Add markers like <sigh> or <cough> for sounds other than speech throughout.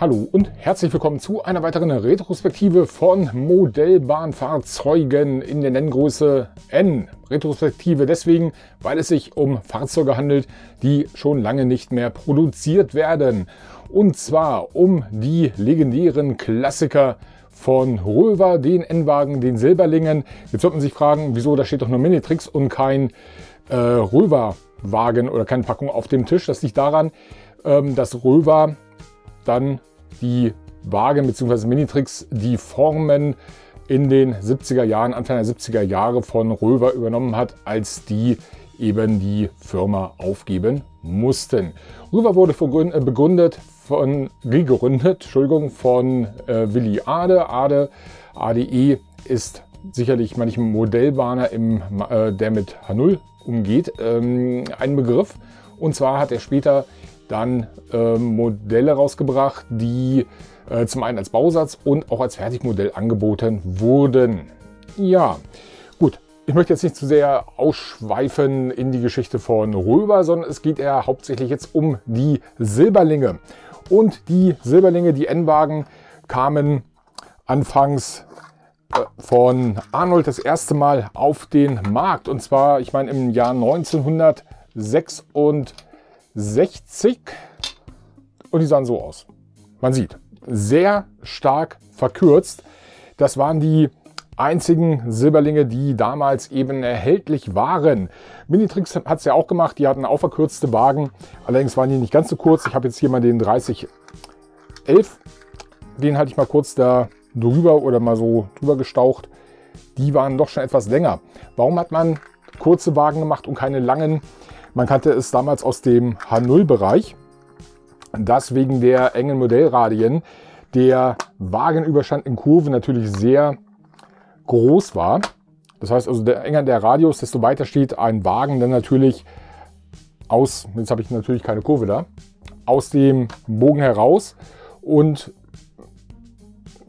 Hallo und herzlich willkommen zu einer weiteren Retrospektive von Modellbahnfahrzeugen in der Nenngröße N. Retrospektive deswegen, weil es sich um Fahrzeuge handelt, die schon lange nicht mehr produziert werden. Und zwar um die legendären Klassiker von Röver, den N-Wagen, den Silberlingen. Jetzt wird man sich fragen, wieso da steht doch nur Minitrix und kein äh, Röver-Wagen oder keine Packung auf dem Tisch. Das liegt daran, ähm, dass Röver dann die Wagen bzw. Minitrix die Formen in den 70er Jahren, Anfang der 70er Jahre von Röver übernommen hat, als die eben die Firma aufgeben mussten. Röver wurde äh, begründet von, gegründet Entschuldigung, von äh, Willi Ade. Ade, ADE ist sicherlich manchem Modellbahner, im, äh, der mit H0 umgeht, ähm, ein Begriff. Und zwar hat er später dann äh, Modelle rausgebracht, die äh, zum einen als Bausatz und auch als Fertigmodell angeboten wurden. Ja, gut. Ich möchte jetzt nicht zu sehr ausschweifen in die Geschichte von Röber, sondern es geht eher hauptsächlich jetzt um die Silberlinge. Und die Silberlinge, die N-Wagen, kamen anfangs äh, von Arnold das erste Mal auf den Markt. Und zwar, ich meine, im Jahr 1936 60 und die sahen so aus. Man sieht, sehr stark verkürzt. Das waren die einzigen Silberlinge, die damals eben erhältlich waren. Minitrix hat es ja auch gemacht, die hatten auch verkürzte Wagen. Allerdings waren die nicht ganz so kurz. Ich habe jetzt hier mal den 3011. Den hatte ich mal kurz da drüber oder mal so drüber gestaucht. Die waren doch schon etwas länger. Warum hat man kurze Wagen gemacht und keine langen? Man kannte es damals aus dem H0-Bereich, dass wegen der engen Modellradien der Wagenüberstand in Kurve natürlich sehr groß war. Das heißt also, der enger der Radius, desto weiter steht ein Wagen dann natürlich aus, jetzt habe ich natürlich keine Kurve da, aus dem Bogen heraus und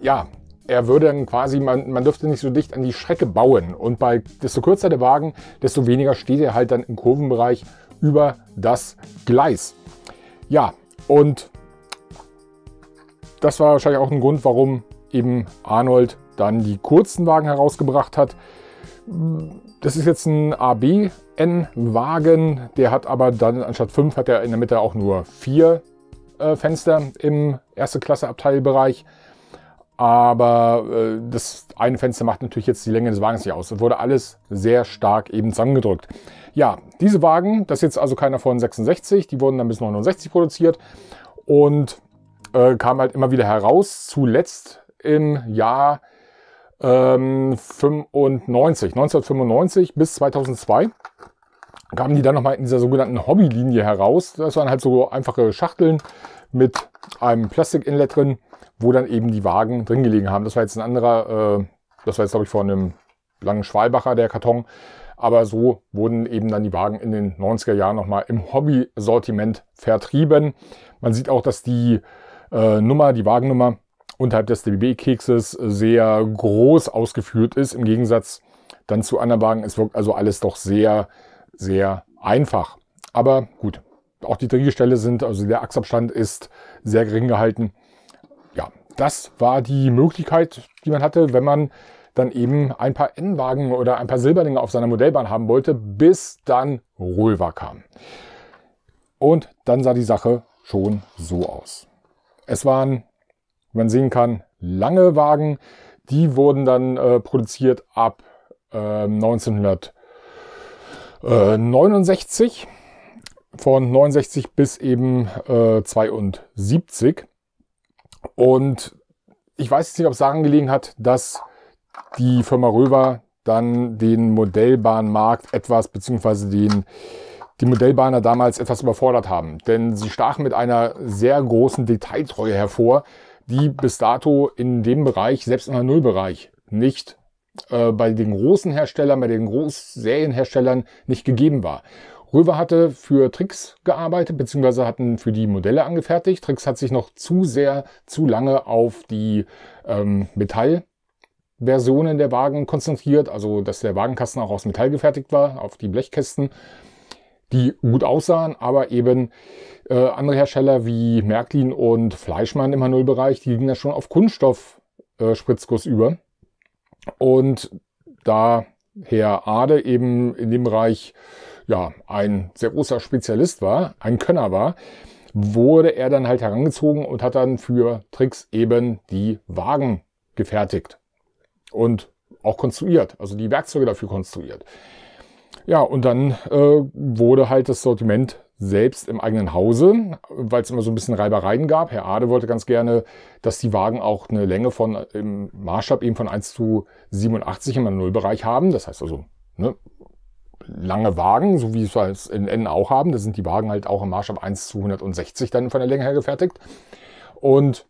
ja, er würde dann quasi, man, man dürfte nicht so dicht an die Strecke bauen. Und bei desto kürzer der Wagen, desto weniger steht er halt dann im Kurvenbereich über das Gleis. Ja, und das war wahrscheinlich auch ein Grund, warum eben Arnold dann die kurzen Wagen herausgebracht hat. Das ist jetzt ein ABN-Wagen, der hat aber dann anstatt fünf hat er in der Mitte auch nur vier äh, Fenster im erste Klasse Abteilbereich aber äh, das eine Fenster macht natürlich jetzt die Länge des Wagens nicht aus. Es wurde alles sehr stark eben zusammengedrückt. Ja, diese Wagen, das ist jetzt also keiner von 66, die wurden dann bis 69 produziert und äh, kam halt immer wieder heraus, zuletzt im Jahr ähm, 95, 1995 bis 2002 kamen die dann nochmal in dieser sogenannten Hobbylinie heraus. Das waren halt so einfache Schachteln mit einem Plastik-Inlet drin wo dann eben die Wagen drin gelegen haben. Das war jetzt ein anderer, äh, das war jetzt glaube ich vor einem langen Schwalbacher, der Karton. Aber so wurden eben dann die Wagen in den 90er Jahren nochmal im Hobby-Sortiment vertrieben. Man sieht auch, dass die äh, Nummer, die Wagennummer unterhalb des DBB-Kekses sehr groß ausgeführt ist, im Gegensatz dann zu anderen Wagen. Es wirkt also alles doch sehr, sehr einfach. Aber gut, auch die Drehgestelle sind, also der Achsabstand ist sehr gering gehalten das war die Möglichkeit, die man hatte, wenn man dann eben ein paar N-Wagen oder ein paar Silberlinge auf seiner Modellbahn haben wollte, bis dann Rohlwa kam. Und dann sah die Sache schon so aus. Es waren, wie man sehen kann, lange Wagen. Die wurden dann äh, produziert ab äh, 1969, von 69 bis eben äh, 72. Und ich weiß jetzt nicht, ob es daran gelegen hat, dass die Firma Röver dann den Modellbahnmarkt etwas, beziehungsweise den, die Modellbahner damals etwas überfordert haben. Denn sie stachen mit einer sehr großen Detailtreue hervor, die bis dato in dem Bereich, selbst im Nullbereich, nicht äh, bei den großen Herstellern, bei den Großserienherstellern nicht gegeben war. Röwe hatte für Tricks gearbeitet, beziehungsweise hatten für die Modelle angefertigt. Tricks hat sich noch zu sehr, zu lange auf die ähm, Metallversionen der Wagen konzentriert, also dass der Wagenkasten auch aus Metall gefertigt war, auf die Blechkästen, die gut aussahen, aber eben äh, andere Hersteller wie Märklin und Fleischmann im H0-Bereich, die gingen ja schon auf Kunststoff-Spritzguss äh, über. Und da Herr Ade eben in dem Bereich ja, ein sehr großer Spezialist war, ein Könner war, wurde er dann halt herangezogen und hat dann für Tricks eben die Wagen gefertigt und auch konstruiert, also die Werkzeuge dafür konstruiert. Ja, und dann äh, wurde halt das Sortiment selbst im eigenen Hause, weil es immer so ein bisschen Reibereien gab. Herr Ade wollte ganz gerne, dass die Wagen auch eine Länge von im Maßstab eben von 1 zu 87 im Nullbereich haben. Das heißt also ne, lange Wagen, so wie wir es in N auch haben. Da sind die Wagen halt auch im Maßstab 1 zu 160 dann von der Länge her gefertigt. Und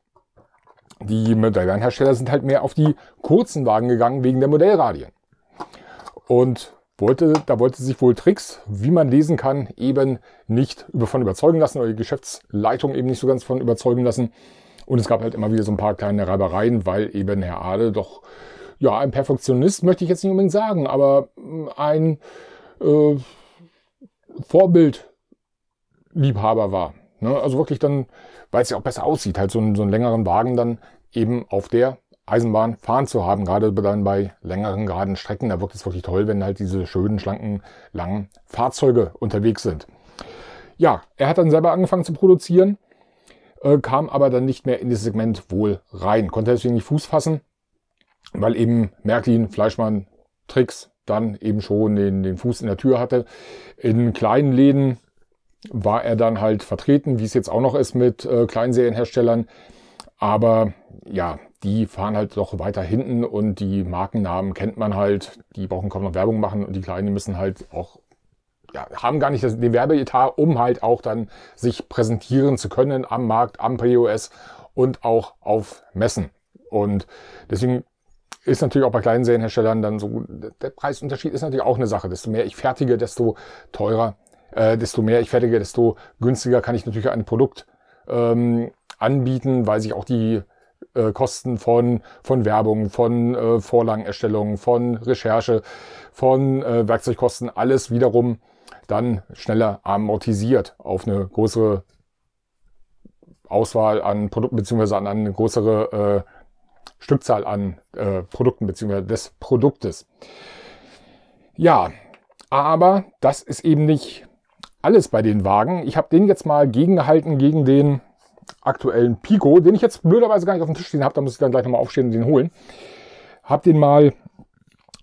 die Modelleihenhersteller sind halt mehr auf die kurzen Wagen gegangen wegen der Modellradien. Und wollte, da wollte sich wohl Tricks, wie man lesen kann, eben nicht davon überzeugen lassen oder die Geschäftsleitung eben nicht so ganz davon überzeugen lassen. Und es gab halt immer wieder so ein paar kleine Reibereien, weil eben Herr Ade doch, ja, ein Perfektionist möchte ich jetzt nicht unbedingt sagen, aber mm, ein, äh, Vorbildliebhaber war. Ne? Also wirklich dann, weil es ja auch besser aussieht, halt so einen, so einen längeren Wagen dann eben auf der Eisenbahn fahren zu haben, gerade dann bei längeren geraden Strecken. Da wirkt es wirklich toll, wenn halt diese schönen, schlanken, langen Fahrzeuge unterwegs sind. Ja, er hat dann selber angefangen zu produzieren, äh, kam aber dann nicht mehr in das Segment wohl rein, konnte deswegen nicht Fuß fassen, weil eben Märklin, Fleischmann, Tricks, dann eben schon den, den Fuß in der Tür hatte. In kleinen Läden war er dann halt vertreten, wie es jetzt auch noch ist mit äh, Kleinserienherstellern. Aber ja, die fahren halt doch weiter hinten und die Markennamen kennt man halt. Die brauchen kaum noch Werbung machen und die Kleinen müssen halt auch, ja, haben gar nicht den Werbeetat, um halt auch dann sich präsentieren zu können am Markt, am POS und auch auf Messen. Und deswegen ist natürlich auch bei kleinen Serienherstellern dann so, der Preisunterschied ist natürlich auch eine Sache. Desto mehr ich fertige, desto teurer, äh, desto mehr ich fertige, desto günstiger kann ich natürlich ein Produkt ähm, anbieten, weil sich auch die äh, Kosten von, von Werbung, von äh, Vorlagenerstellung, von Recherche, von äh, Werkzeugkosten, alles wiederum dann schneller amortisiert auf eine größere Auswahl an Produkten beziehungsweise an eine größere äh, Stückzahl an äh, Produkten beziehungsweise des Produktes. Ja, aber das ist eben nicht alles bei den Wagen. Ich habe den jetzt mal gegengehalten gegen den aktuellen Pico, den ich jetzt blöderweise gar nicht auf dem Tisch stehen habe. Da muss ich dann gleich nochmal aufstehen und den holen. Habe den mal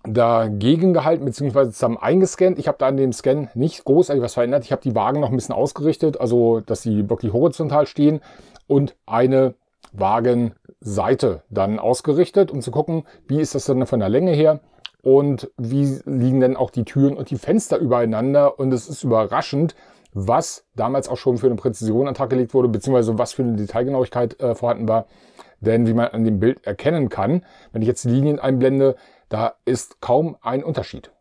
dagegen gehalten, beziehungsweise zusammen eingescannt. Ich habe da an dem Scan nicht großartig was verändert. Ich habe die Wagen noch ein bisschen ausgerichtet, also dass sie wirklich horizontal stehen und eine Wagen Seite dann ausgerichtet, um zu gucken, wie ist das denn von der Länge her und wie liegen denn auch die Türen und die Fenster übereinander. Und es ist überraschend, was damals auch schon für eine Präzision an Tag gelegt wurde, beziehungsweise was für eine Detailgenauigkeit äh, vorhanden war. Denn wie man an dem Bild erkennen kann, wenn ich jetzt die Linien einblende, da ist kaum ein Unterschied.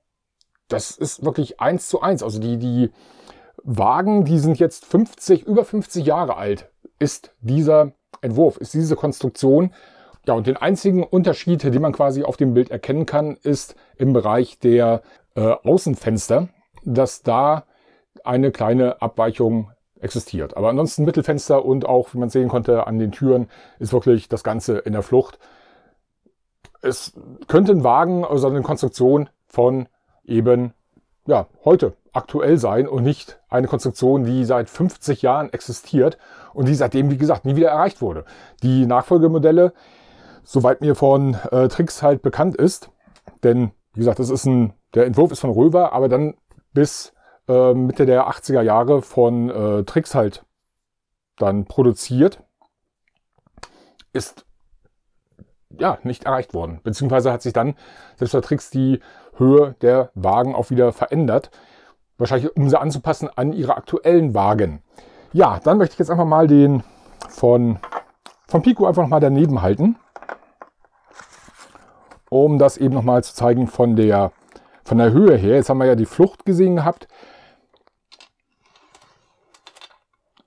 Das ist wirklich eins zu eins. Also die, die Wagen, die sind jetzt 50, über 50 Jahre alt, ist dieser Entwurf ist diese Konstruktion. Ja, und den einzigen Unterschied, den man quasi auf dem Bild erkennen kann, ist im Bereich der äh, Außenfenster, dass da eine kleine Abweichung existiert. Aber ansonsten Mittelfenster und auch, wie man sehen konnte, an den Türen ist wirklich das Ganze in der Flucht. Es könnte ein Wagen, also eine Konstruktion von eben, ja, heute aktuell sein und nicht eine Konstruktion, die seit 50 Jahren existiert und die seitdem, wie gesagt, nie wieder erreicht wurde. Die Nachfolgemodelle, soweit mir von äh, Tricks halt bekannt ist, denn wie gesagt, das ist ein, der Entwurf ist von Röver, aber dann bis äh, Mitte der 80er Jahre von äh, Tricks halt dann produziert, ist ja nicht erreicht worden. Beziehungsweise hat sich dann selbst bei Tricks die Höhe der Wagen auch wieder verändert. Wahrscheinlich, um sie anzupassen an ihre aktuellen Wagen. Ja, dann möchte ich jetzt einfach mal den von, von Pico einfach mal daneben halten, um das eben nochmal zu zeigen von der, von der Höhe her. Jetzt haben wir ja die Flucht gesehen gehabt.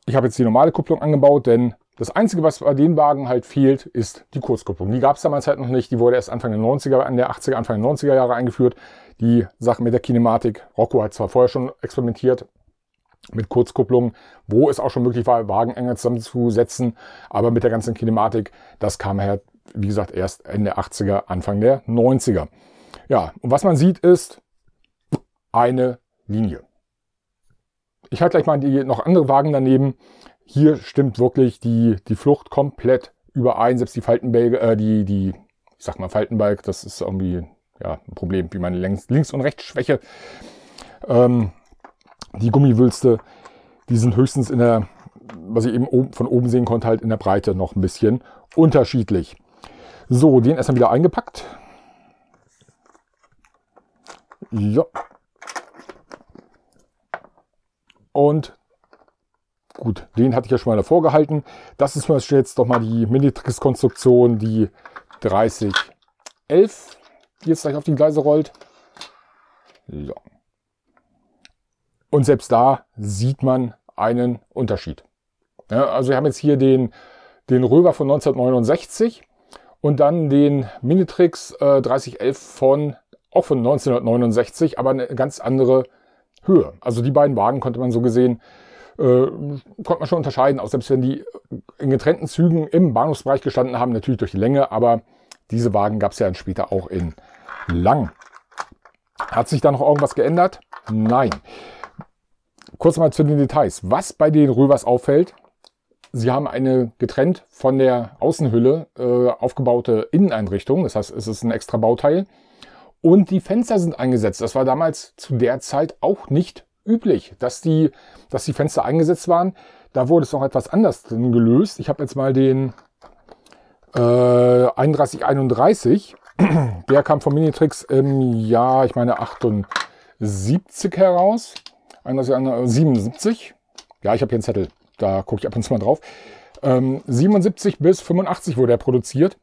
Ich habe jetzt die normale Kupplung angebaut, denn das Einzige, was bei den Wagen halt fehlt, ist die Kurzkupplung. Die gab es damals halt noch nicht. Die wurde erst Anfang der 90er, an der 80er, Anfang der 90er Jahre eingeführt die Sache mit der Kinematik. Rocco hat zwar vorher schon experimentiert mit Kurzkupplungen, wo es auch schon möglich war, Wagen enger zusammenzusetzen, aber mit der ganzen Kinematik, das kam her, wie gesagt, erst Ende 80er, Anfang der 90er. Ja, und was man sieht ist eine Linie. Ich halte gleich mal die noch andere Wagen daneben. Hier stimmt wirklich die, die Flucht komplett überein, selbst die Faltenbälge, äh, die, die, ich sag mal Faltenbalg, das ist irgendwie ja, ein Problem, wie meine Links- und Rechtsschwäche. Ähm, die Gummiwülste, die sind höchstens in der, was ich eben oben, von oben sehen konnte, halt in der Breite noch ein bisschen unterschiedlich. So, den erstmal wieder eingepackt. Ja. Und gut, den hatte ich ja schon mal davor gehalten. Das ist jetzt doch mal die Minitrix-Konstruktion, die 3011 die jetzt gleich auf die Gleise rollt. So. Und selbst da sieht man einen Unterschied. Ja, also wir haben jetzt hier den, den Röver von 1969 und dann den Minitrix äh, 3011 von auch von 1969, aber eine ganz andere Höhe. Also die beiden Wagen konnte man so gesehen, äh, konnte man schon unterscheiden, auch selbst wenn die in getrennten Zügen im Bahnhofsbereich gestanden haben, natürlich durch die Länge, aber diese Wagen gab es ja dann später auch in lang. Hat sich da noch irgendwas geändert? Nein. Kurz mal zu den Details. Was bei den Rövers auffällt, sie haben eine getrennt von der Außenhülle äh, aufgebaute Inneneinrichtung. Das heißt, es ist ein extra Bauteil. Und die Fenster sind eingesetzt. Das war damals zu der Zeit auch nicht üblich, dass die, dass die Fenster eingesetzt waren. Da wurde es noch etwas anders gelöst. Ich habe jetzt mal den äh, 3131 <clears throat> Der kam von Minitrix im Jahr, ich meine, 78 heraus. 77. Äh, ja, ich habe hier einen Zettel. Da gucke ich ab und zu mal drauf. Ähm, 77 bis 85 wurde er produziert.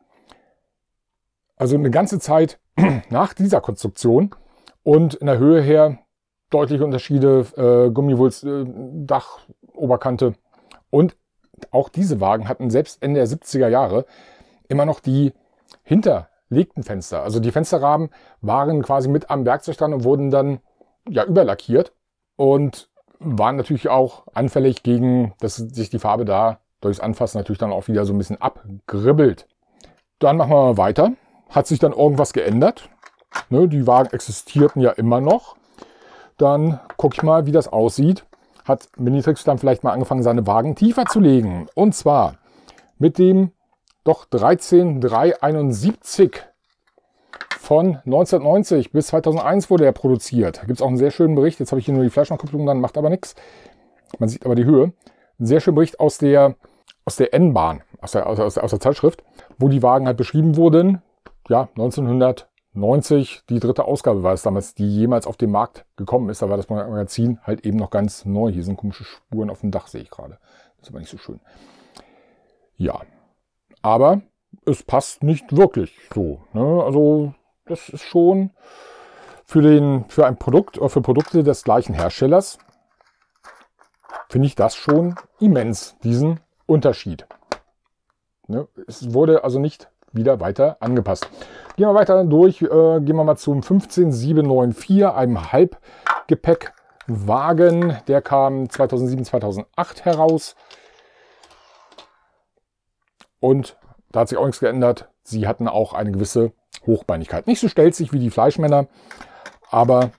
Also eine ganze Zeit <clears throat> nach dieser Konstruktion. Und in der Höhe her deutliche Unterschiede. Äh, Gummiwulst, äh, Dach, Oberkante. Und auch diese Wagen hatten selbst Ende der 70er Jahre immer noch die hinter legten Fenster. Also die Fensterrahmen waren quasi mit am Werkzeug dran und wurden dann ja überlackiert und waren natürlich auch anfällig gegen, dass sich die Farbe da durchs Anfassen natürlich dann auch wieder so ein bisschen abgribbelt. Dann machen wir mal weiter. Hat sich dann irgendwas geändert? Ne, die Wagen existierten ja immer noch. Dann gucke ich mal, wie das aussieht. Hat Minitrix dann vielleicht mal angefangen, seine Wagen tiefer zu legen. Und zwar mit dem doch 13371 von 1990 bis 2001 wurde er produziert. Gibt es auch einen sehr schönen Bericht. Jetzt habe ich hier nur die Fleischmannkupplung, dann macht aber nichts. Man sieht aber die Höhe. Ein sehr schöner Bericht aus der, aus der N-Bahn, aus der, aus, aus der Zeitschrift, wo die Wagen halt beschrieben wurden. Ja, 1990, die dritte Ausgabe war es damals, die jemals auf den Markt gekommen ist. Da war das Magazin halt eben noch ganz neu. Hier sind komische Spuren auf dem Dach, sehe ich gerade. Das ist aber nicht so schön. Ja, aber es passt nicht wirklich so. Ne? Also das ist schon für, den, für ein Produkt oder für Produkte des gleichen Herstellers, finde ich das schon immens, diesen Unterschied. Ne? Es wurde also nicht wieder weiter angepasst. Gehen wir weiter durch, äh, gehen wir mal zum 15794, einem Halbgepäckwagen. Der kam 2007, 2008 heraus. Und da hat sich auch nichts geändert. Sie hatten auch eine gewisse Hochbeinigkeit. Nicht so stelzig wie die Fleischmänner, aber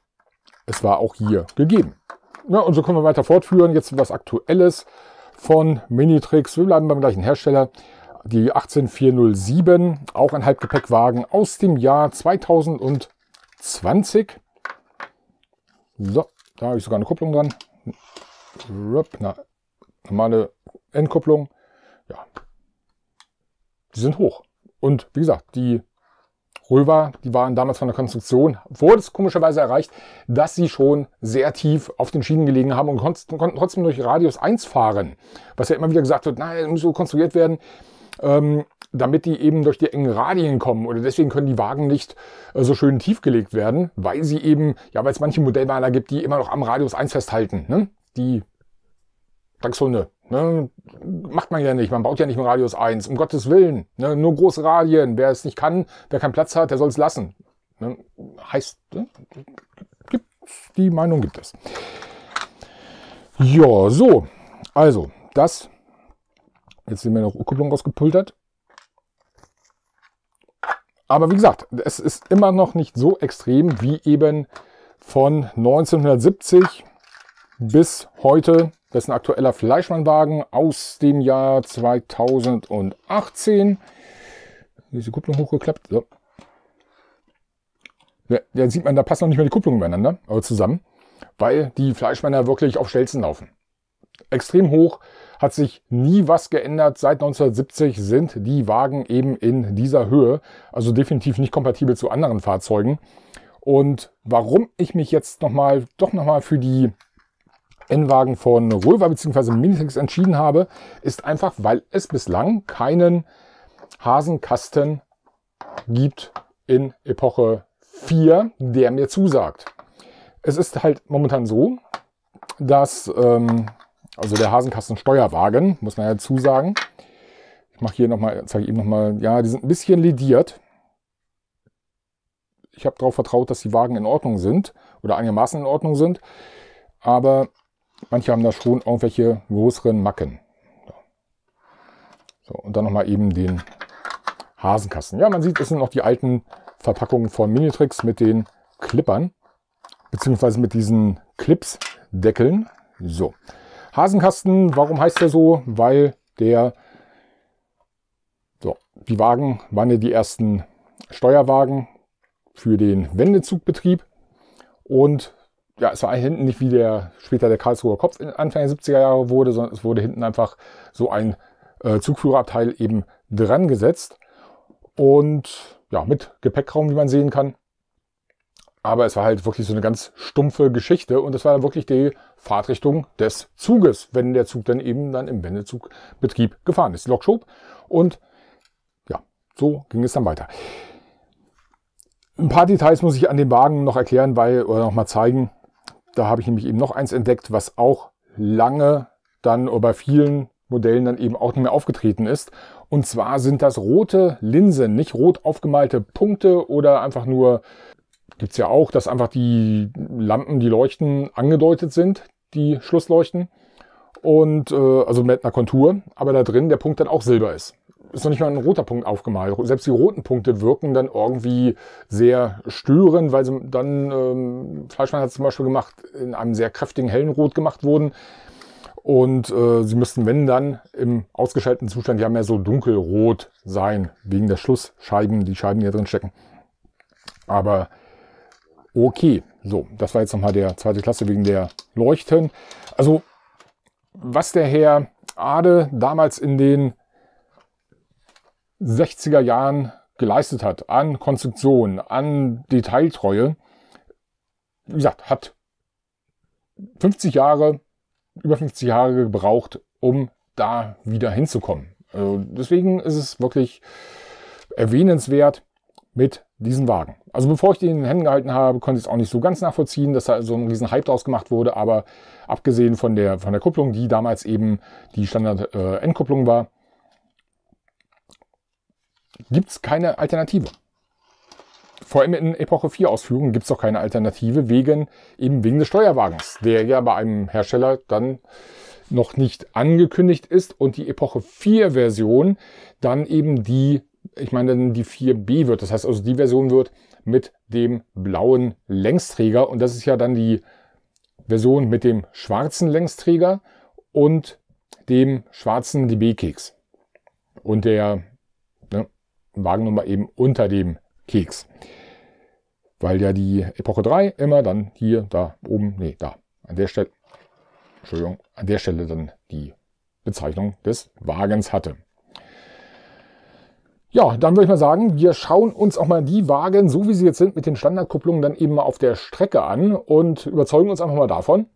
es war auch hier gegeben. Ja, und so können wir weiter fortführen. Jetzt was Aktuelles von Minitrix. Wir bleiben beim gleichen Hersteller. Die 18407, auch ein Halbgepäckwagen aus dem Jahr 2020. So, da habe ich sogar eine Kupplung dran. Rup, na, normale Endkupplung. Ja, die sind hoch. Und wie gesagt, die Röver, die waren damals von der Konstruktion, wurde es komischerweise erreicht, dass sie schon sehr tief auf den Schienen gelegen haben und konnten, konnten trotzdem durch Radius 1 fahren. Was ja immer wieder gesagt wird, naja, muss so konstruiert werden, ähm, damit die eben durch die engen Radien kommen. Oder deswegen können die Wagen nicht äh, so schön tief gelegt werden, weil sie eben, ja, weil es manche Modellmaler gibt, die immer noch am Radius 1 festhalten. Ne? Die Dachshunde Ne, macht man ja nicht, man baut ja nicht einen Radius 1, um Gottes Willen. Ne, nur Radien. wer es nicht kann, wer keinen Platz hat, der soll es lassen. Ne, heißt, ne? die Meinung gibt es. Ja, so, also, das, jetzt sind wir noch Kupplung rausgepultert. Aber wie gesagt, es ist immer noch nicht so extrem wie eben von 1970 bis heute das ist ein aktueller Fleischmannwagen aus dem Jahr 2018. Diese Kupplung hochgeklappt. So. da sieht man, da passen noch nicht mehr die Kupplungen beieinander aber zusammen, weil die Fleischmänner wirklich auf Stelzen laufen. Extrem hoch, hat sich nie was geändert. Seit 1970 sind die Wagen eben in dieser Höhe, also definitiv nicht kompatibel zu anderen Fahrzeugen. Und warum ich mich jetzt nochmal, doch nochmal für die N-Wagen von Röver bzw. Minitex entschieden habe, ist einfach, weil es bislang keinen Hasenkasten gibt in Epoche 4, der mir zusagt. Es ist halt momentan so, dass, ähm, also der Hasenkasten Steuerwagen, muss man ja zusagen. Ich mache hier nochmal, zeige ich eben nochmal, ja, die sind ein bisschen lediert. Ich habe darauf vertraut, dass die Wagen in Ordnung sind oder einigermaßen in Ordnung sind. Aber Manche haben da schon irgendwelche größeren Macken. So, und dann nochmal eben den Hasenkasten. Ja, man sieht, es sind noch die alten Verpackungen von Minitrix mit den Clippern, beziehungsweise mit diesen Clips-Deckeln. So, Hasenkasten, warum heißt der so? Weil der, so, die Wagen waren ja die ersten Steuerwagen für den Wendezugbetrieb und ja, es war hinten nicht wie der später der Karlsruher Kopf Anfang der 70er Jahre wurde, sondern es wurde hinten einfach so ein äh, Zugführerabteil eben dran gesetzt und ja, mit Gepäckraum, wie man sehen kann. Aber es war halt wirklich so eine ganz stumpfe Geschichte und es war dann wirklich die Fahrtrichtung des Zuges, wenn der Zug dann eben dann im Wendezugbetrieb gefahren ist. Lok schob und ja, so ging es dann weiter. Ein paar Details muss ich an dem Wagen noch erklären, weil, oder noch mal zeigen, da habe ich nämlich eben noch eins entdeckt, was auch lange dann oder bei vielen Modellen dann eben auch nicht mehr aufgetreten ist. Und zwar sind das rote Linsen, nicht rot aufgemalte Punkte oder einfach nur, gibt's ja auch, dass einfach die Lampen, die leuchten, angedeutet sind, die Schlussleuchten. Und äh, also mit einer Kontur, aber da drin der Punkt dann auch silber ist ist noch nicht mal ein roter Punkt aufgemalt. Selbst die roten Punkte wirken dann irgendwie sehr störend, weil sie dann, ähm, Fleischmann hat es zum Beispiel gemacht, in einem sehr kräftigen hellen Rot gemacht wurden. Und äh, sie müssten, wenn dann, im ausgeschalteten Zustand ja mehr so dunkelrot sein, wegen der Schlussscheiben, die Scheiben, die hier drin stecken. Aber okay, so, das war jetzt nochmal der zweite Klasse wegen der Leuchten. Also, was der Herr Ade damals in den 60er Jahren geleistet hat an Konstruktion, an Detailtreue, wie gesagt, hat 50 Jahre, über 50 Jahre gebraucht, um da wieder hinzukommen. Also deswegen ist es wirklich erwähnenswert mit diesem Wagen. Also bevor ich den in den Händen gehalten habe, konnte ich es auch nicht so ganz nachvollziehen, dass da so ein riesen Hype draus gemacht wurde. Aber abgesehen von der, von der Kupplung, die damals eben die Standard-Endkupplung äh, war, gibt es keine Alternative. Vor allem in Epoche 4 Ausführungen gibt es auch keine Alternative, wegen, eben wegen des Steuerwagens, der ja bei einem Hersteller dann noch nicht angekündigt ist und die Epoche 4 Version dann eben die, ich meine, die 4b wird. Das heißt also, die Version wird mit dem blauen Längsträger und das ist ja dann die Version mit dem schwarzen Längsträger und dem schwarzen DB-Keks. Und der Wagennummer eben unter dem Keks. Weil ja die Epoche 3 immer dann hier, da oben, nee, da, an der Stelle, Entschuldigung, an der Stelle dann die Bezeichnung des Wagens hatte. Ja, dann würde ich mal sagen, wir schauen uns auch mal die Wagen, so wie sie jetzt sind, mit den Standardkupplungen dann eben mal auf der Strecke an und überzeugen uns einfach mal davon,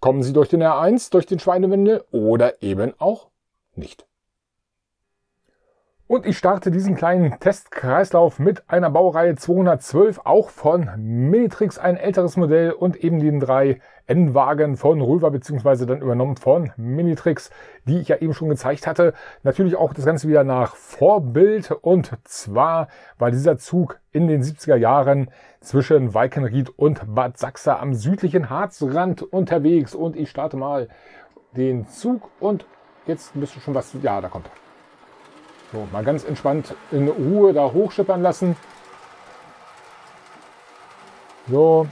kommen sie durch den R1, durch den Schweinewindel oder eben auch nicht. Und ich starte diesen kleinen Testkreislauf mit einer Baureihe 212, auch von Minitrix, ein älteres Modell und eben den drei N-Wagen von Röver, beziehungsweise dann übernommen von Minitrix, die ich ja eben schon gezeigt hatte. Natürlich auch das Ganze wieder nach Vorbild und zwar war dieser Zug in den 70er Jahren zwischen Weikenried und Bad Sachsa am südlichen Harzrand unterwegs und ich starte mal den Zug und jetzt müsste schon was, ja, da kommt er. So, mal ganz entspannt in Ruhe da hochschippern lassen. So.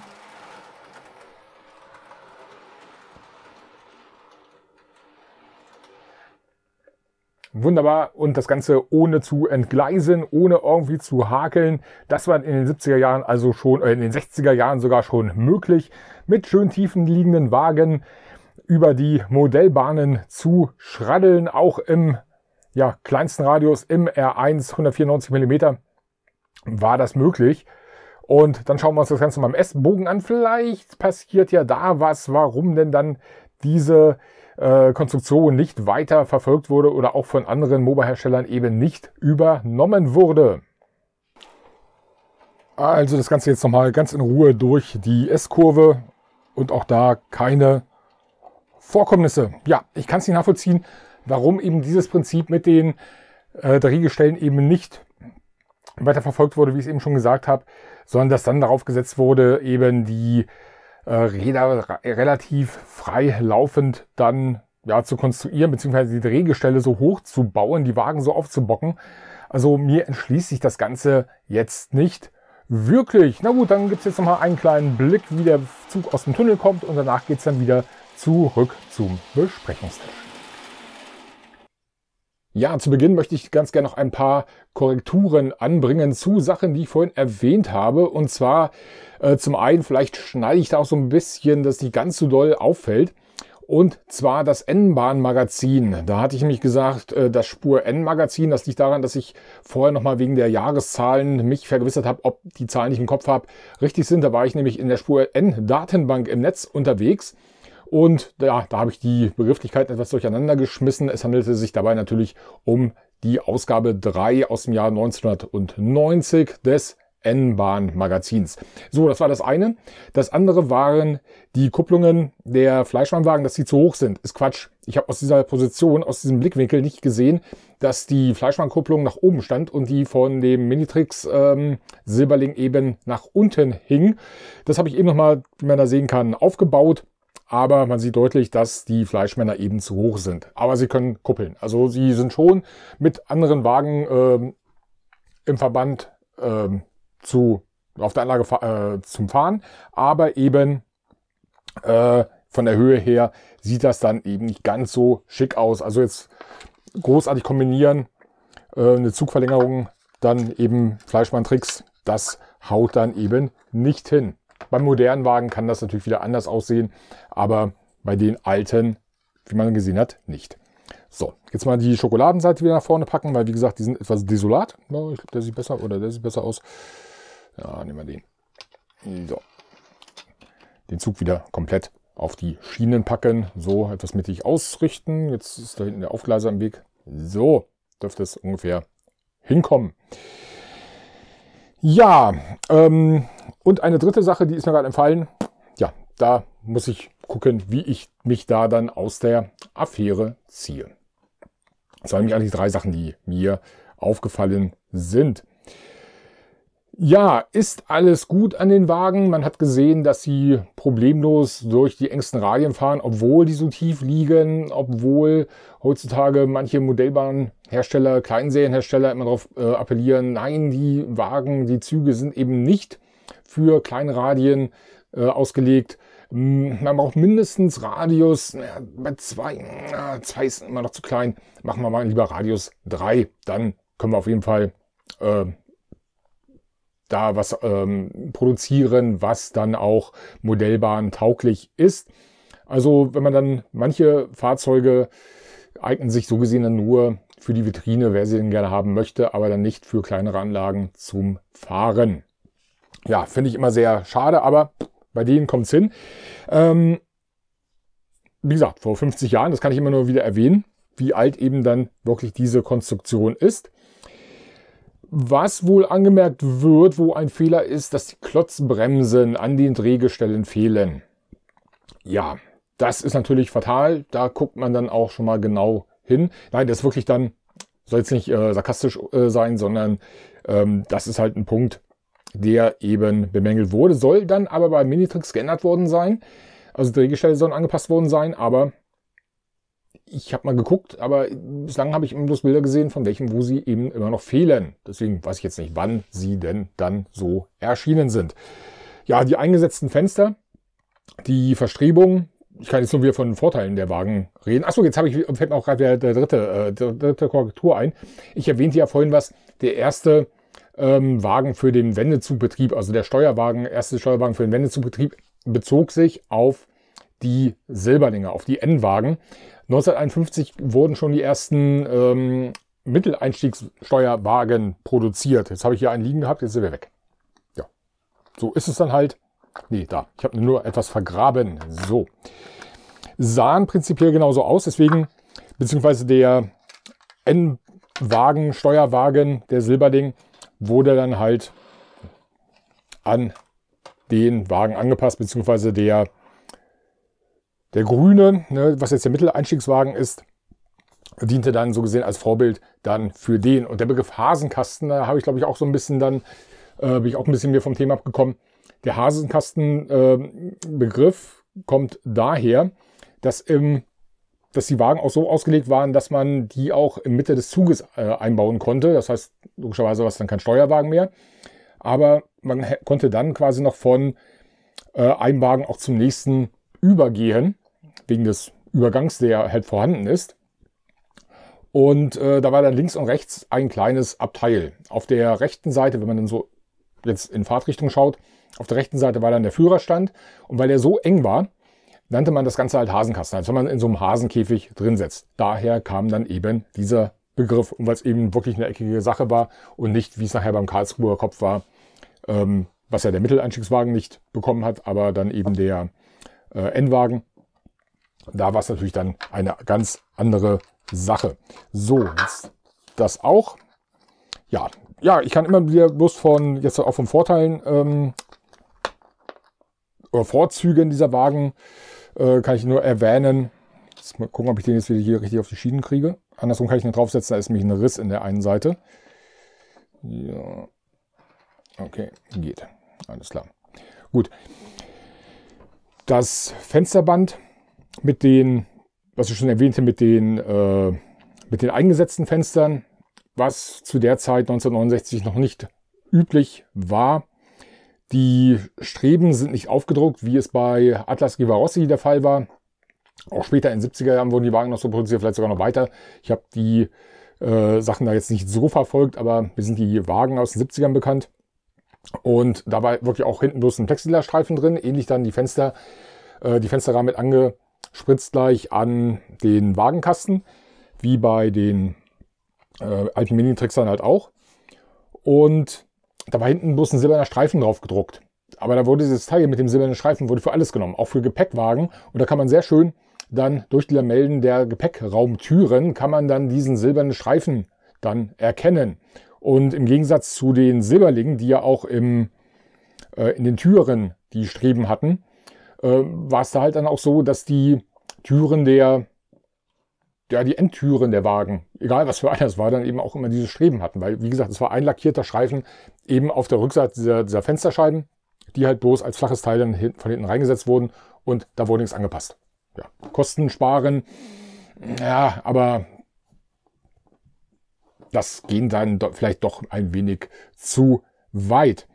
Wunderbar. Und das Ganze ohne zu entgleisen, ohne irgendwie zu hakeln. Das war in den 70er Jahren also schon, äh, in den 60er Jahren sogar schon möglich. Mit schön tiefen liegenden Wagen über die Modellbahnen zu schraddeln, auch im ja, kleinsten Radius im R1 194 mm war das möglich. Und dann schauen wir uns das Ganze mal im S-Bogen an. Vielleicht passiert ja da was, warum denn dann diese äh, Konstruktion nicht weiter verfolgt wurde oder auch von anderen MOBA-Herstellern eben nicht übernommen wurde. Also das Ganze jetzt nochmal ganz in Ruhe durch die S-Kurve und auch da keine Vorkommnisse. Ja, ich kann es nicht nachvollziehen warum eben dieses Prinzip mit den äh, Drehgestellen eben nicht weiter verfolgt wurde, wie ich es eben schon gesagt habe, sondern dass dann darauf gesetzt wurde, eben die äh, Räder relativ frei laufend dann ja, zu konstruieren, beziehungsweise die Drehgestelle so hoch zu bauen, die Wagen so aufzubocken. Also mir entschließt sich das Ganze jetzt nicht wirklich. Na gut, dann gibt es jetzt nochmal einen kleinen Blick, wie der Zug aus dem Tunnel kommt und danach geht es dann wieder zurück zum Besprechungstisch. Ja, zu Beginn möchte ich ganz gerne noch ein paar Korrekturen anbringen zu Sachen, die ich vorhin erwähnt habe. Und zwar äh, zum einen, vielleicht schneide ich da auch so ein bisschen, dass die ganz so doll auffällt. Und zwar das N-Bahn-Magazin. Da hatte ich nämlich gesagt, äh, das Spur-N-Magazin, das liegt daran, dass ich vorher nochmal wegen der Jahreszahlen mich vergewissert habe, ob die Zahlen, die ich im Kopf habe, richtig sind. Da war ich nämlich in der Spur-N-Datenbank im Netz unterwegs und ja, da habe ich die Begrifflichkeit etwas durcheinander geschmissen. Es handelte sich dabei natürlich um die Ausgabe 3 aus dem Jahr 1990 des N-Bahn-Magazins. So, das war das eine. Das andere waren die Kupplungen der Fleischmannwagen, dass die zu hoch sind. Ist Quatsch. Ich habe aus dieser Position, aus diesem Blickwinkel nicht gesehen, dass die Fleischmannkupplung nach oben stand und die von dem Minitrix ähm, Silberling eben nach unten hing. Das habe ich eben nochmal, wie man da sehen kann, aufgebaut aber man sieht deutlich, dass die Fleischmänner eben zu hoch sind. Aber sie können kuppeln. Also sie sind schon mit anderen Wagen ähm, im Verband ähm, zu, auf der Anlage äh, zum Fahren, aber eben äh, von der Höhe her sieht das dann eben nicht ganz so schick aus. Also jetzt großartig kombinieren, äh, eine Zugverlängerung, dann eben Fleischmann-Tricks, das haut dann eben nicht hin. Beim modernen Wagen kann das natürlich wieder anders aussehen, aber bei den alten, wie man gesehen hat, nicht. So, jetzt mal die Schokoladenseite wieder nach vorne packen, weil wie gesagt, die sind etwas desolat. Ich glaube, der sieht besser oder der sieht besser aus. Ja, nehmen wir den. So. Den Zug wieder komplett auf die Schienen packen. So, etwas mittig ausrichten. Jetzt ist da hinten der Aufgleiser im Weg. So, dürfte es ungefähr hinkommen. Ja, ähm, und eine dritte Sache, die ist mir gerade entfallen. Ja, da muss ich gucken, wie ich mich da dann aus der Affäre ziehe. Das waren nämlich eigentlich drei Sachen, die mir aufgefallen sind. Ja, ist alles gut an den Wagen. Man hat gesehen, dass sie problemlos durch die engsten Radien fahren, obwohl die so tief liegen, obwohl heutzutage manche Modellbahnhersteller, Kleinserienhersteller immer darauf äh, appellieren, nein, die Wagen, die Züge sind eben nicht für Kleinradien äh, ausgelegt. Hm, man braucht mindestens Radius, ja, bei zwei, na, zwei ist immer noch zu klein. Machen wir mal lieber Radius 3. Dann können wir auf jeden Fall äh, da was ähm, produzieren, was dann auch Modellbahn tauglich ist. Also wenn man dann manche Fahrzeuge eignen sich so gesehen dann nur für die Vitrine, wer sie denn gerne haben möchte, aber dann nicht für kleinere Anlagen zum Fahren ja, finde ich immer sehr schade, aber bei denen kommt es hin. Ähm, wie gesagt, vor 50 Jahren, das kann ich immer nur wieder erwähnen, wie alt eben dann wirklich diese Konstruktion ist. Was wohl angemerkt wird, wo ein Fehler ist, dass die Klotzbremsen an den Drehgestellen fehlen. Ja, das ist natürlich fatal. Da guckt man dann auch schon mal genau hin. Nein, das ist wirklich dann, soll jetzt nicht äh, sarkastisch äh, sein, sondern ähm, das ist halt ein Punkt, der eben bemängelt wurde, soll dann aber bei Minitrix geändert worden sein. Also Drehgestelle sollen angepasst worden sein, aber ich habe mal geguckt, aber bislang habe ich immer bloß Bilder gesehen, von welchen, wo sie eben immer noch fehlen. Deswegen weiß ich jetzt nicht, wann sie denn dann so erschienen sind. Ja, die eingesetzten Fenster, die Verstrebung, ich kann jetzt nur wieder von den Vorteilen der Wagen reden. Achso, jetzt habe ich, fällt mir auch gerade der, der dritte, äh, der dritte Korrektur ein. Ich erwähnte ja vorhin was, der erste ähm, Wagen für den Wendezugbetrieb, also der Steuerwagen, erste Steuerwagen für den Wendezugbetrieb, bezog sich auf die Silberlinge, auf die N-Wagen. 1951 wurden schon die ersten ähm, Mitteleinstiegssteuerwagen produziert. Jetzt habe ich hier einen liegen gehabt, jetzt sind wir weg. Ja, so ist es dann halt. Nee, da. Ich habe nur etwas vergraben. So. Sahen prinzipiell genauso aus, deswegen, beziehungsweise der N-Wagen, Steuerwagen, der Silberding, wurde dann halt an den Wagen angepasst, beziehungsweise der, der grüne, ne, was jetzt der Mitteleinstiegswagen ist, diente dann so gesehen als Vorbild dann für den. Und der Begriff Hasenkasten, da habe ich glaube ich auch so ein bisschen dann, äh, bin ich auch ein bisschen mehr vom Thema abgekommen. Der Hasenkasten-Begriff ähm, äh, kommt daher, dass im dass die Wagen auch so ausgelegt waren, dass man die auch in Mitte des Zuges äh, einbauen konnte. Das heißt, logischerweise war es dann kein Steuerwagen mehr. Aber man konnte dann quasi noch von äh, einem Wagen auch zum nächsten übergehen, wegen des Übergangs, der halt vorhanden ist. Und äh, da war dann links und rechts ein kleines Abteil. Auf der rechten Seite, wenn man dann so jetzt in Fahrtrichtung schaut, auf der rechten Seite war dann der Führerstand. Und weil er so eng war, nannte man das Ganze halt Hasenkasten, als wenn man in so einem Hasenkäfig drin sitzt. Daher kam dann eben dieser Begriff, und weil es eben wirklich eine eckige Sache war und nicht, wie es nachher beim Karlsruher Kopf war, ähm, was ja der Mitteleinstiegswagen nicht bekommen hat, aber dann eben der äh, N-Wagen. Da war es natürlich dann eine ganz andere Sache. So, das auch. Ja, ja, ich kann immer wieder bloß von, jetzt auch von Vorteilen ähm, oder Vorzügen dieser Wagen äh, kann ich nur erwähnen. Jetzt mal gucken, ob ich den jetzt wieder hier richtig auf die Schienen kriege. Andersrum kann ich ihn draufsetzen, da ist nämlich ein Riss in der einen Seite. Ja. Okay, geht. Alles klar. Gut. Das Fensterband mit den, was ich schon erwähnte, mit den, äh, mit den eingesetzten Fenstern, was zu der Zeit 1969 noch nicht üblich war, die Streben sind nicht aufgedruckt, wie es bei Atlas Givarossi der Fall war. Auch später in den 70er Jahren wurden die Wagen noch so produziert, vielleicht sogar noch weiter. Ich habe die äh, Sachen da jetzt nicht so verfolgt, aber mir sind die Wagen aus den 70ern bekannt. Und da war wirklich auch hinten bloß ein Plexiglasstreifen drin, ähnlich dann die Fenster, äh, die Fensterrahmen mit angespritzt gleich an den Wagenkasten, wie bei den äh, alten Minitricksern halt auch. Und da war hinten bloß ein silberner Streifen drauf gedruckt. Aber da wurde dieses Teil mit dem silbernen Streifen wurde für alles genommen, auch für Gepäckwagen. Und da kann man sehr schön dann durch die Lamellen der Gepäckraumtüren kann man dann diesen silbernen Streifen dann erkennen. Und im Gegensatz zu den Silberlingen, die ja auch im, äh, in den Türen die Streben hatten, äh, war es da halt dann auch so, dass die Türen der ja, die Endtüren der Wagen, egal was für einer es war, dann eben auch immer diese Streben hatten. Weil, wie gesagt, es war ein lackierter Streifen eben auf der Rückseite dieser, dieser Fensterscheiben, die halt bloß als flaches Teil dann hin, von hinten reingesetzt wurden und da wurde nichts angepasst. Ja, Kosten sparen, ja, aber das ging dann do, vielleicht doch ein wenig zu weit.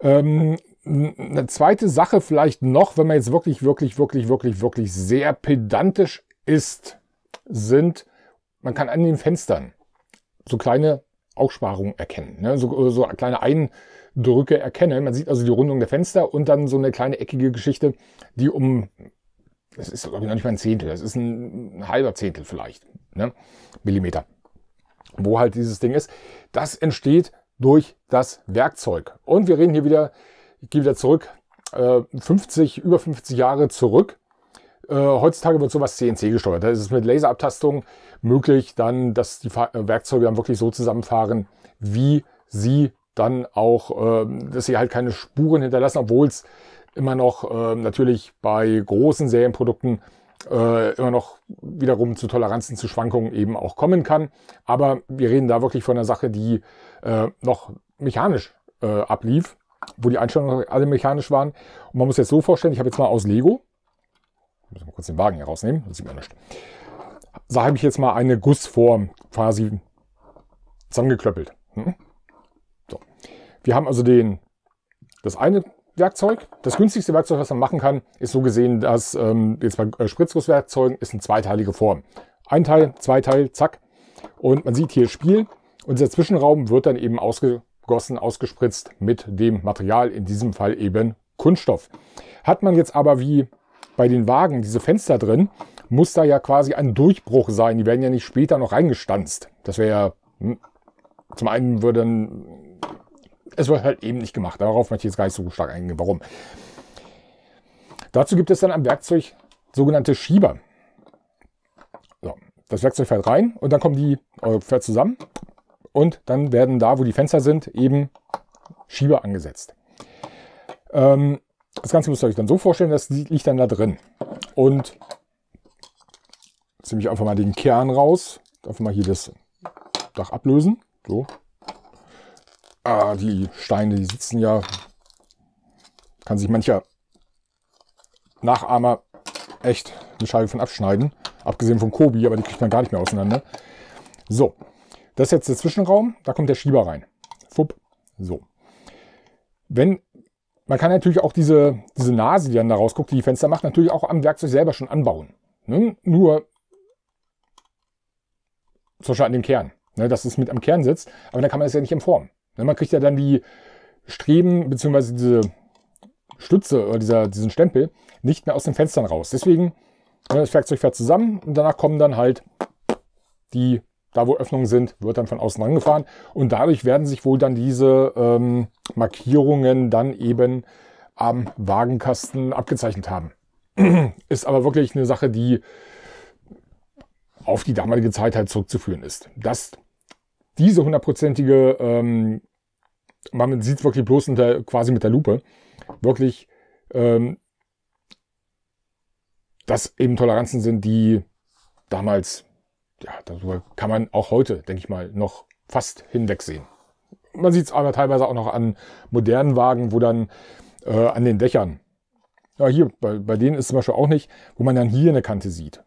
Ähm, eine zweite Sache vielleicht noch, wenn man jetzt wirklich, wirklich, wirklich, wirklich, wirklich sehr pedantisch ist, sind, man kann an den Fenstern so kleine Aussparungen erkennen, ne? so, äh, so kleine Eindrücke erkennen. Man sieht also die Rundung der Fenster und dann so eine kleine eckige Geschichte, die um, das ist glaube ich noch nicht mal ein Zehntel, das ist ein, ein halber Zehntel vielleicht, ne? Millimeter, wo halt dieses Ding ist. Das entsteht durch das Werkzeug. Und wir reden hier wieder, ich gehe wieder zurück, 50, äh, über 50 Jahre zurück. Äh, heutzutage wird sowas CNC gesteuert. Da ist es mit Laserabtastung möglich, dann, dass die Fahr äh, Werkzeuge dann wirklich so zusammenfahren, wie sie dann auch, äh, dass sie halt keine Spuren hinterlassen, obwohl es immer noch äh, natürlich bei großen Serienprodukten äh, immer noch wiederum zu Toleranzen, zu Schwankungen eben auch kommen kann. Aber wir reden da wirklich von einer Sache, die noch mechanisch ablief, wo die Einstellungen alle mechanisch waren. Und man muss jetzt so vorstellen, ich habe jetzt mal aus Lego Müssen wir kurz den Wagen hier rausnehmen, das sieht man nicht. Da habe ich jetzt mal eine Gussform quasi zusammengeklöppelt. Hm? So. Wir haben also den, das eine Werkzeug. Das günstigste Werkzeug, was man machen kann, ist so gesehen, dass ähm, jetzt bei äh, Spritzgusswerkzeugen ist eine zweiteilige Form. Ein Teil, zwei Teil, zack. Und man sieht hier Spiel. Und dieser Zwischenraum wird dann eben ausgegossen, ausgespritzt mit dem Material, in diesem Fall eben Kunststoff. Hat man jetzt aber wie bei den Wagen, diese Fenster drin, muss da ja quasi ein Durchbruch sein. Die werden ja nicht später noch reingestanzt. Das wäre ja, hm, zum einen würde es wird halt eben nicht gemacht. Darauf möchte ich jetzt gar nicht so stark eingehen. Warum? Dazu gibt es dann am Werkzeug sogenannte Schieber. So, das Werkzeug fährt rein und dann kommen die, äh, fährt zusammen und dann werden da, wo die Fenster sind, eben Schieber angesetzt. Ähm, das Ganze müsst ihr euch dann so vorstellen, das liegt dann da drin. Und ziemlich einfach mal den Kern raus. Darf mal hier das Dach ablösen. So. Ah, die Steine, die sitzen ja. Kann sich mancher Nachahmer echt eine Scheibe von abschneiden. Abgesehen von Kobi, aber die kriegt man gar nicht mehr auseinander. So, das ist jetzt der Zwischenraum. Da kommt der Schieber rein. Fupp. So. Wenn man kann natürlich auch diese, diese Nase, die dann da rausguckt, die die Fenster macht, natürlich auch am Werkzeug selber schon anbauen. Ne? Nur zum Beispiel an dem Kern, ne? dass es mit am Kern sitzt, aber dann kann man es ja nicht entformen. Ne? Man kriegt ja dann die Streben bzw. diese Stütze oder dieser, diesen Stempel nicht mehr aus den Fenstern raus. Deswegen, ne, das Werkzeug fährt zusammen und danach kommen dann halt die da wo Öffnungen sind, wird dann von außen angefahren. Und dadurch werden sich wohl dann diese ähm, Markierungen dann eben am Wagenkasten abgezeichnet haben. <clears throat> ist aber wirklich eine Sache, die auf die damalige Zeit halt zurückzuführen ist. Dass diese hundertprozentige, ähm, man sieht es wirklich bloß unter, quasi mit der Lupe, wirklich, ähm, dass eben Toleranzen sind, die damals ja, darüber kann man auch heute, denke ich mal, noch fast hinwegsehen. Man sieht es aber teilweise auch noch an modernen Wagen, wo dann äh, an den Dächern, ja hier, bei, bei denen ist zum Beispiel auch nicht, wo man dann hier eine Kante sieht.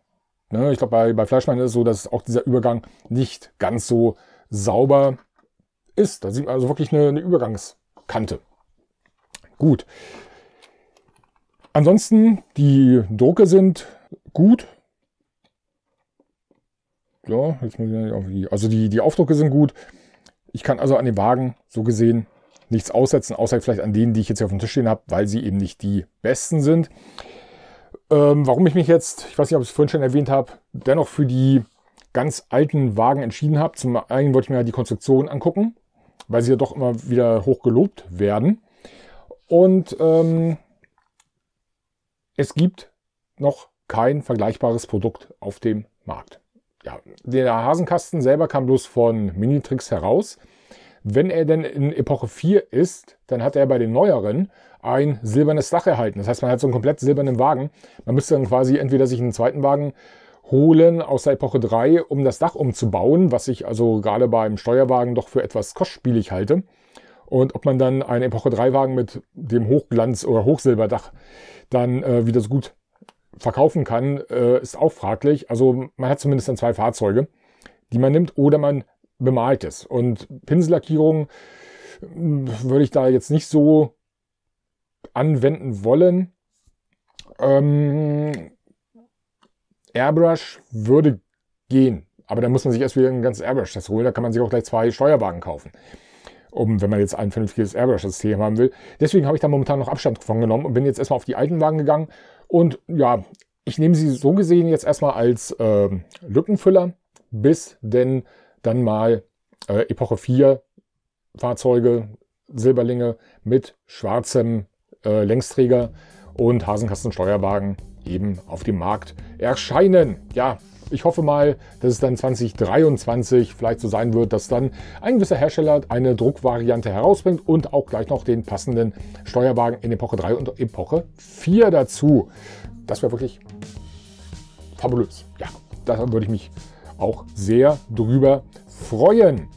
Ne? Ich glaube, bei, bei Fleischmann ist es so, dass auch dieser Übergang nicht ganz so sauber ist. Da sieht man also wirklich eine, eine Übergangskante. Gut. Ansonsten, die Drucke sind gut, ja, jetzt muss ich nicht Also die, die Aufdrucke sind gut. Ich kann also an den Wagen so gesehen nichts aussetzen, außer vielleicht an denen, die ich jetzt hier auf dem Tisch stehen habe, weil sie eben nicht die besten sind. Ähm, warum ich mich jetzt, ich weiß nicht, ob ich es vorhin schon erwähnt habe, dennoch für die ganz alten Wagen entschieden habe. Zum einen wollte ich mir halt die Konstruktion angucken, weil sie ja doch immer wieder hoch gelobt werden. Und ähm, es gibt noch kein vergleichbares Produkt auf dem Markt ja, der Hasenkasten selber kam bloß von Minitrix heraus. Wenn er denn in Epoche 4 ist, dann hat er bei den neueren ein silbernes Dach erhalten. Das heißt, man hat so einen komplett silbernen Wagen. Man müsste dann quasi entweder sich einen zweiten Wagen holen aus der Epoche 3, um das Dach umzubauen, was ich also gerade beim Steuerwagen doch für etwas kostspielig halte. Und ob man dann einen Epoche 3 Wagen mit dem Hochglanz- oder Hochsilberdach dann äh, wieder so gut verkaufen kann, äh, ist auch fraglich. Also man hat zumindest dann zwei Fahrzeuge, die man nimmt oder man bemalt es. Und Pinsellackierung äh, würde ich da jetzt nicht so anwenden wollen. Ähm, Airbrush würde gehen, aber da muss man sich erst wieder ein ganzes Airbrush-Test holen. Da kann man sich auch gleich zwei Steuerwagen kaufen, um, wenn man jetzt ein vernünftiges Airbrush-System haben will. Deswegen habe ich da momentan noch Abstand von genommen und bin jetzt erstmal auf die alten Wagen gegangen und ja, ich nehme sie so gesehen jetzt erstmal als äh, Lückenfüller, bis denn dann mal äh, Epoche 4 Fahrzeuge, Silberlinge mit schwarzem äh, Längsträger und Hasenkastensteuerwagen eben auf dem Markt erscheinen. Ja, ich hoffe mal, dass es dann 2023 vielleicht so sein wird, dass dann ein gewisser Hersteller eine Druckvariante herausbringt und auch gleich noch den passenden Steuerwagen in Epoche 3 und Epoche 4 dazu. Das wäre wirklich fabulös. Ja, da würde ich mich auch sehr drüber freuen.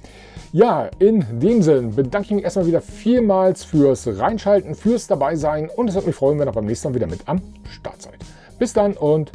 Ja, in dem Sinn bedanke ich mich erstmal wieder vielmals fürs Reinschalten, fürs Dabeisein und es würde mich freuen, wenn ihr beim nächsten Mal wieder mit am Start seid. Bis dann und